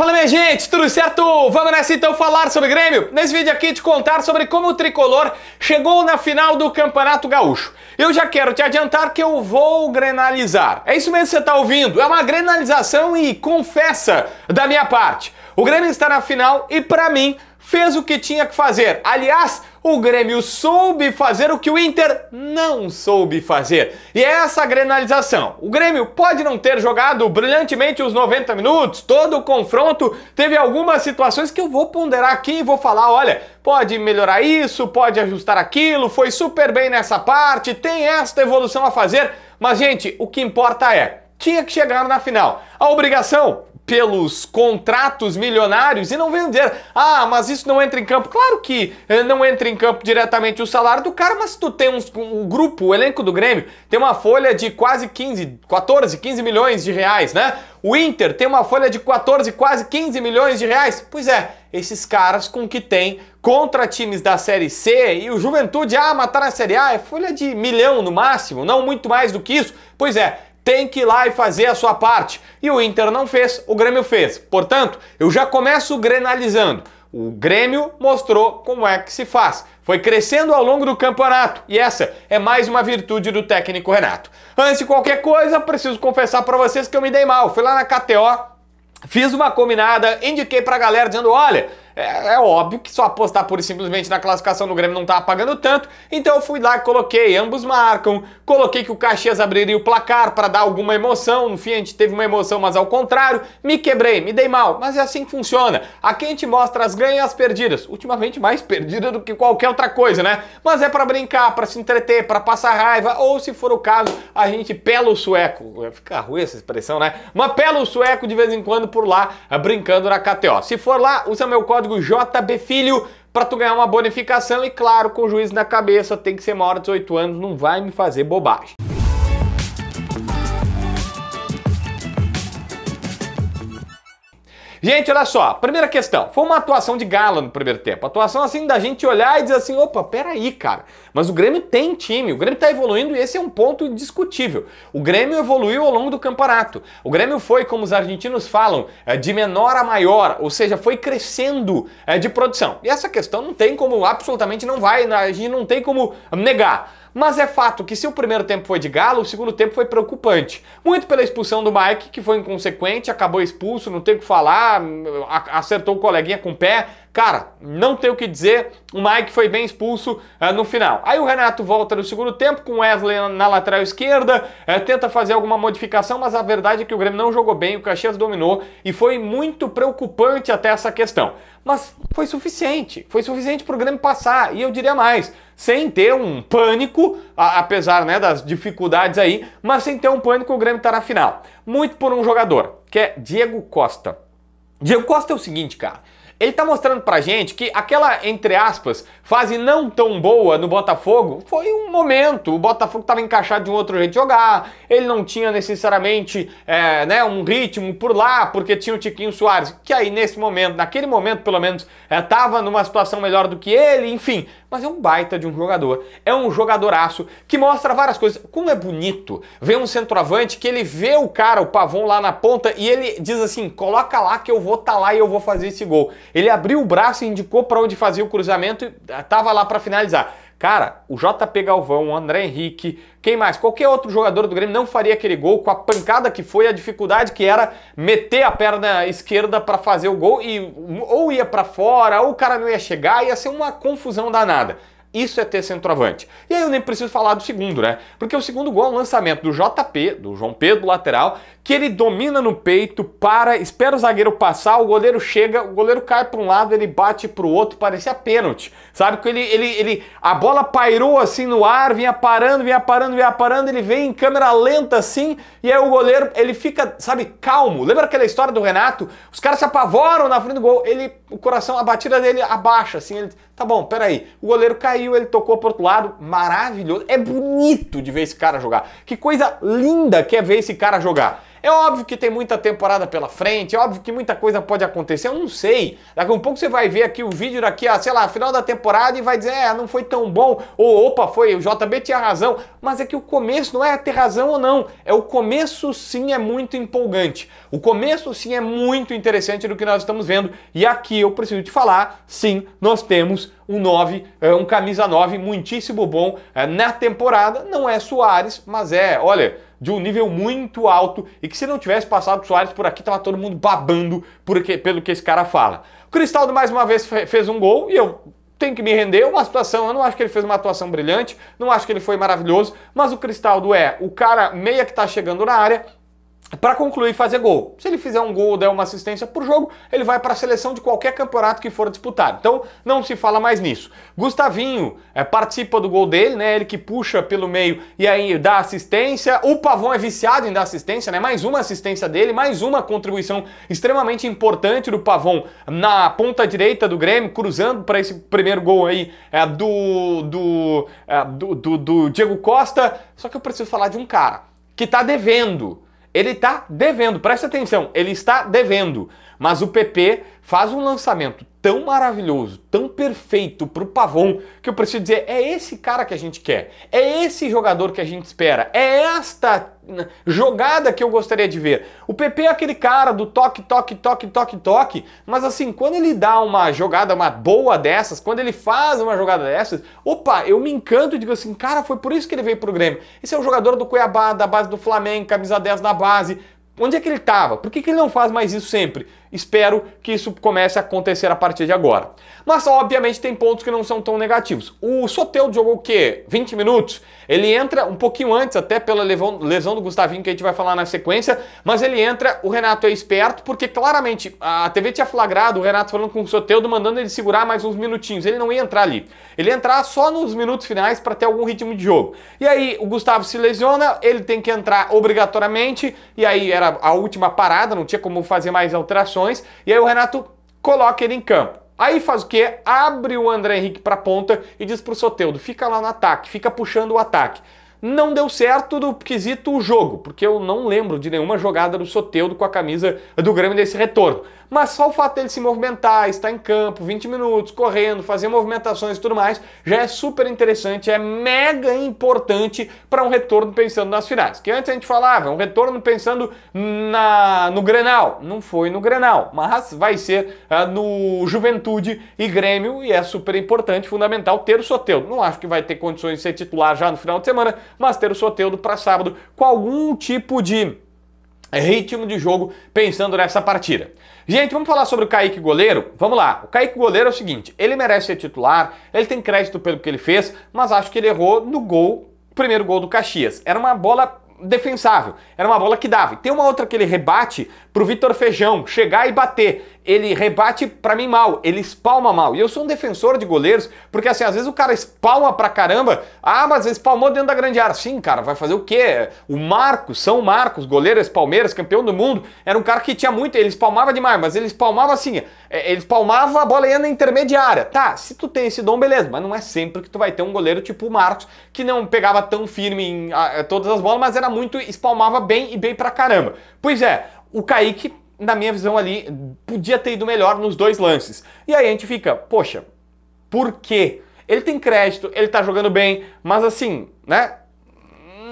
Fala minha gente, tudo certo? Vamos nessa então falar sobre Grêmio? Nesse vídeo aqui te contar sobre como o Tricolor chegou na final do Campeonato Gaúcho. Eu já quero te adiantar que eu vou grenalizar. É isso mesmo que você está ouvindo, é uma grenalização e confessa da minha parte. O Grêmio está na final e para mim fez o que tinha que fazer. Aliás, o Grêmio soube fazer o que o Inter não soube fazer. E é essa grenalização. O Grêmio pode não ter jogado brilhantemente os 90 minutos, todo o confronto, teve algumas situações que eu vou ponderar aqui e vou falar, olha, pode melhorar isso, pode ajustar aquilo, foi super bem nessa parte, tem esta evolução a fazer, mas gente, o que importa é, tinha que chegar na final. A obrigação pelos contratos milionários e não vender. Ah, mas isso não entra em campo. Claro que eh, não entra em campo diretamente o salário do cara, mas se tu tem um, um grupo, o elenco do Grêmio, tem uma folha de quase 15, 14, 15 milhões de reais, né? O Inter tem uma folha de 14, quase 15 milhões de reais. Pois é, esses caras com que tem contra times da Série C e o Juventude, ah, matar tá na Série A é folha de milhão no máximo, não muito mais do que isso. Pois é, tem que ir lá e fazer a sua parte. E o Inter não fez, o Grêmio fez. Portanto, eu já começo grenalizando. O Grêmio mostrou como é que se faz. Foi crescendo ao longo do campeonato e essa é mais uma virtude do técnico Renato. Antes de qualquer coisa, preciso confessar para vocês que eu me dei mal. Fui lá na KTO, fiz uma combinada, indiquei para a galera dizendo: olha, é, é, óbvio que só apostar por simplesmente na classificação do Grêmio não tá pagando tanto, então eu fui lá e coloquei, ambos marcam, coloquei que o Caxias abriria o placar para dar alguma emoção, no fim a gente teve uma emoção, mas ao contrário, me quebrei, me dei mal, mas é assim que funciona. Aqui a gente mostra as ganhas e as perdidas, ultimamente mais perdida do que qualquer outra coisa, né? Mas é para brincar, para se entreter, para passar raiva, ou se for o caso, a gente pela o sueco, fica ruim essa expressão, né? Mas pela o sueco de vez em quando por lá, brincando na KTO. Se for lá, usa meu código código JB Filho para tu ganhar uma bonificação e claro, com o juiz na cabeça, tem que ser maior de 18 anos, não vai me fazer bobagem. Gente, olha só, primeira questão. Foi uma atuação de gala no primeiro tempo. Atuação assim da gente olhar e dizer assim, opa, peraí, cara. Mas o Grêmio tem time, o Grêmio tá evoluindo e esse é um ponto discutível. O Grêmio evoluiu ao longo do campeonato. O Grêmio foi, como os argentinos falam, eh, de menor a maior, ou seja, foi crescendo eh, de produção. E essa questão não tem como, absolutamente não vai, né, a gente não tem como negar. Mas é fato que se o primeiro tempo foi de galo, o segundo tempo foi preocupante. Muito pela expulsão do Mike, que foi inconsequente, acabou expulso, não tem o que falar, hum, acertou o coleguinha com o pé, Cara, não tem o que dizer, o Mike foi bem expulso uh, no final. Aí o Renato volta no segundo tempo com o Wesley na lateral esquerda, uh, tenta fazer alguma modificação, mas a verdade é que o Grêmio não jogou bem, o Caxias dominou e foi muito preocupante até essa questão. Mas foi suficiente, foi suficiente para o Grêmio passar, e eu diria mais, sem ter um pânico, a, apesar né, das dificuldades aí, mas sem ter um pânico, o Grêmio tá na final. Muito por um jogador, que é Diego Costa. Diego Costa é o seguinte, cara. Ele tá mostrando pra gente que aquela, entre aspas, fase não tão boa no Botafogo foi um momento. O Botafogo tava encaixado de um outro jeito de jogar, ele não tinha necessariamente é, né, um ritmo por lá, porque tinha o Tiquinho Soares, que aí nesse momento, naquele momento pelo menos, é, tava numa situação melhor do que ele, enfim mas é um baita de um jogador. É um jogadoraço que mostra várias coisas. Como é bonito ver um centroavante que ele vê o cara, o Pavon lá na ponta, e ele diz assim: coloca lá que eu vou estar tá lá e eu vou fazer esse gol. Ele abriu o braço e indicou para onde fazer o cruzamento e tava lá para finalizar. Cara, o JP Galvão, o André Henrique, quem mais? Qualquer outro jogador do Grêmio não faria aquele gol com a pancada que foi, a dificuldade que era meter a perna esquerda para fazer o gol e ou ia para fora, ou o cara não ia chegar, ia ser uma confusão danada. Isso é ter centroavante. E aí eu nem preciso falar do segundo, né? Porque o segundo gol é um lançamento do JP, do João Pedro, lateral, que ele domina no peito, para, espera o zagueiro passar, o goleiro chega, o goleiro cai para um lado, ele bate para o outro, parecia pênalti. Sabe? Que ele, ele, ele, a bola pairou assim no ar, vinha parando, vinha parando, vinha parando, ele vem em câmera lenta assim, e aí o goleiro, ele fica, sabe, calmo. Lembra aquela história do Renato? Os caras se apavoram na frente do gol, ele, o coração, a batida dele abaixa, assim, ele, tá bom, peraí, o goleiro caiu saiu, ele tocou pro outro lado, maravilhoso. É bonito de ver esse cara jogar. Que coisa linda que é ver esse cara jogar. É óbvio que tem muita temporada pela frente, é óbvio que muita coisa pode acontecer, eu não sei. Daqui a um pouco você vai ver aqui o vídeo daqui, a, sei lá, final da temporada e vai dizer, é, não foi tão bom, ou opa, foi, o JB tinha razão. Mas é que o começo não é ter razão ou não, é o começo sim é muito empolgante. O começo sim é muito interessante do que nós estamos vendo. E aqui eu preciso te falar, sim, nós temos um 9, é, um camisa 9 muitíssimo bom é, na temporada. Não é Soares, mas é, olha de um nível muito alto e que se não tivesse passado o Soares por aqui, tava todo mundo babando porque, pelo que esse cara fala. O Cristaldo mais uma vez fez um gol e eu tenho que me render. Uma situação, eu não acho que ele fez uma atuação brilhante, não acho que ele foi maravilhoso, mas o Cristaldo é o cara meia que tá chegando na área para concluir fazer gol. Se ele fizer um gol, der uma assistência por jogo, ele vai para a seleção de qualquer campeonato que for disputado. Então não se fala mais nisso. Gustavinho é, participa do gol dele, né? Ele que puxa pelo meio e aí dá assistência. O Pavão é viciado em dar assistência, né? Mais uma assistência dele, mais uma contribuição extremamente importante do Pavão na ponta direita do Grêmio, cruzando para esse primeiro gol aí é, do, do, é, do, do, do Diego Costa. Só que eu preciso falar de um cara que está devendo ele está devendo, presta atenção, ele está devendo. Mas o PP faz um lançamento tão maravilhoso, tão perfeito para o Pavon, que eu preciso dizer, é esse cara que a gente quer, é esse jogador que a gente espera, é esta jogada que eu gostaria de ver. O PP é aquele cara do toque, toque, toque, toque, toque, mas assim, quando ele dá uma jogada, uma boa dessas, quando ele faz uma jogada dessas, opa, eu me encanto e digo assim, cara, foi por isso que ele veio pro Grêmio. Esse é o jogador do Cuiabá, da base do Flamengo, camisa 10 da base, Onde é que ele estava? Por que, que ele não faz mais isso sempre? Espero que isso comece a acontecer a partir de agora. Mas, obviamente, tem pontos que não são tão negativos. O Soteldo jogou o quê? 20 minutos? Ele entra um pouquinho antes, até pela lesão do Gustavinho, que a gente vai falar na sequência, mas ele entra, o Renato é esperto, porque claramente a TV tinha flagrado o Renato falando com o Soteldo, mandando ele segurar mais uns minutinhos. Ele não ia entrar ali. Ele ia entrar só nos minutos finais para ter algum ritmo de jogo. E aí o Gustavo se lesiona, ele tem que entrar obrigatoriamente, e aí era a última parada, não tinha como fazer mais alterações opções, e aí o Renato coloca ele em campo. Aí faz o quê? Abre o André Henrique para ponta e diz para o Soteudo, fica lá no ataque, fica puxando o ataque. Não deu certo do quesito o jogo, porque eu não lembro de nenhuma jogada do Soteudo com a camisa do Grêmio nesse retorno. Mas só o fato dele se movimentar, estar em campo 20 minutos, correndo, fazer movimentações e tudo mais, já é super interessante, é mega importante para um retorno pensando nas finais. Que antes a gente falava, um retorno pensando na, no Grenal. Não foi no Grenal, mas vai ser ah, no Juventude e Grêmio e é super importante, fundamental ter o Soteudo. Não acho que vai ter condições de ser titular já no final de semana, mas ter o Soteudo para sábado com algum tipo de ritmo de jogo pensando nessa partida. Gente, vamos falar sobre o Kaique Goleiro? Vamos lá. O Kaique Goleiro é o seguinte, ele merece ser titular, ele tem crédito pelo que ele fez, mas acho que ele errou no gol, primeiro gol do Caxias. Era uma bola defensável, era uma bola que dava. E tem uma outra que ele rebate pro Vitor Feijão chegar e bater ele rebate para mim mal, ele espalma mal. E eu sou um defensor de goleiros, porque assim, às vezes o cara espalma pra caramba. Ah, mas espalmou dentro da grande área. Sim, cara, vai fazer o quê? O Marcos, São Marcos, goleiro Palmeiras, campeão do mundo, era um cara que tinha muito, ele espalmava demais, mas ele espalmava assim, é, ele espalmava a bola ia na intermediária. Tá, se tu tem esse dom, beleza, mas não é sempre que tu vai ter um goleiro tipo o Marcos, que não pegava tão firme em todas as bolas, mas era muito, espalmava bem e bem pra caramba. Pois é, o Kaique na minha visão ali, podia ter ido melhor nos dois lances. E aí a gente fica, poxa, por quê? Ele tem crédito, ele tá jogando bem, mas assim, né?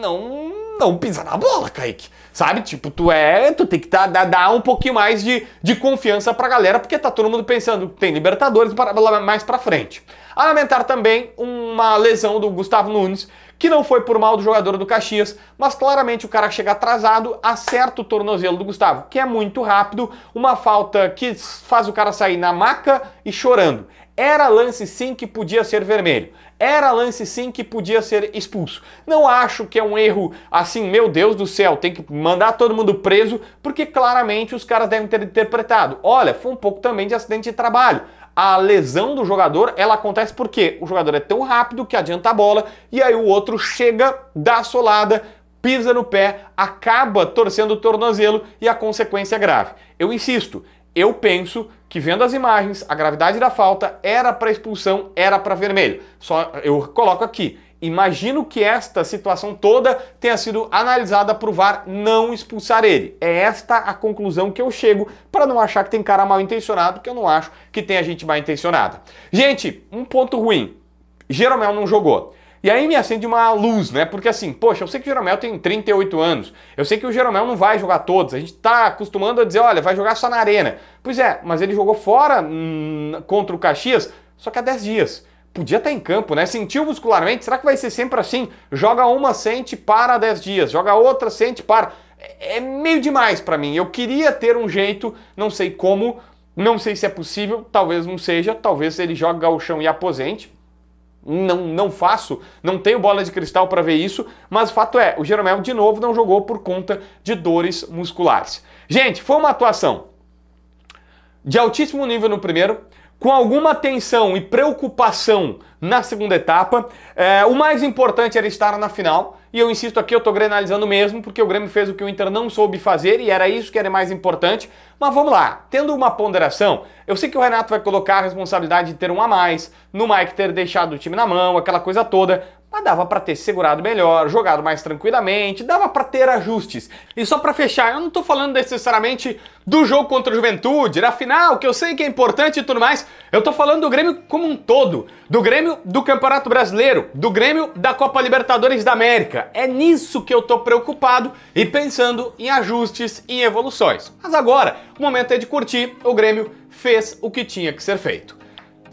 Não, não pisa na bola, Kaique. Sabe? Tipo, tu é. Tu tem que tá, dar, dar um pouquinho mais de, de confiança pra galera, porque tá todo mundo pensando, tem Libertadores para, mais pra frente. A lamentar também uma lesão do Gustavo Nunes, que não foi por mal do jogador do Caxias, mas claramente o cara chega atrasado, acerta o tornozelo do Gustavo, que é muito rápido, uma falta que faz o cara sair na maca e chorando. Era lance sim que podia ser vermelho. Era lance sim que podia ser expulso. Não acho que é um erro assim, meu Deus do céu, tem que mandar todo mundo preso, porque claramente os caras devem ter interpretado. Olha, foi um pouco também de acidente de trabalho a lesão do jogador, ela acontece porque o jogador é tão rápido que adianta a bola e aí o outro chega, dá a solada, pisa no pé, acaba torcendo o tornozelo e a consequência é grave. Eu insisto, eu penso que vendo as imagens, a gravidade da falta era para expulsão, era para vermelho. Só eu coloco aqui, Imagino que esta situação toda tenha sido analisada para o VAR não expulsar ele. É esta a conclusão que eu chego para não achar que tem cara mal intencionado, que eu não acho que a gente mal intencionada. Gente, um ponto ruim. Jeromel não jogou. E aí me acende uma luz, né? Porque assim, poxa, eu sei que o Jeromel tem 38 anos, eu sei que o Jeromel não vai jogar todos, a gente tá acostumando a dizer, olha, vai jogar só na arena. Pois é, mas ele jogou fora hum, contra o Caxias só que há 10 dias podia estar em campo, né? Sentiu muscularmente, será que vai ser sempre assim? Joga uma, sente, para 10 dias, joga outra, sente, para. É, é meio demais para mim. Eu queria ter um jeito, não sei como, não sei se é possível, talvez não seja, talvez ele jogue chão e aposente. Não, não faço, não tenho bola de cristal para ver isso, mas o fato é, o Jeromel de novo não jogou por conta de dores musculares. Gente, foi uma atuação de altíssimo nível no primeiro, com alguma tensão e preocupação na segunda etapa. É, o mais importante era estar na final. E eu insisto aqui, eu estou granalizando mesmo, porque o Grêmio fez o que o Inter não soube fazer e era isso que era mais importante. Mas vamos lá, tendo uma ponderação, eu sei que o Renato vai colocar a responsabilidade de ter um a mais, no Mike ter deixado o time na mão, aquela coisa toda, mas dava para ter segurado melhor, jogado mais tranquilamente, dava para ter ajustes. E só para fechar, eu não tô falando necessariamente do jogo contra a Juventude, da final, que eu sei que é importante e tudo mais. Eu tô falando do Grêmio como um todo, do Grêmio do Campeonato Brasileiro, do Grêmio da Copa Libertadores da América. É nisso que eu tô preocupado e pensando em ajustes e evoluções. Mas agora, o momento é de curtir, o Grêmio fez o que tinha que ser feito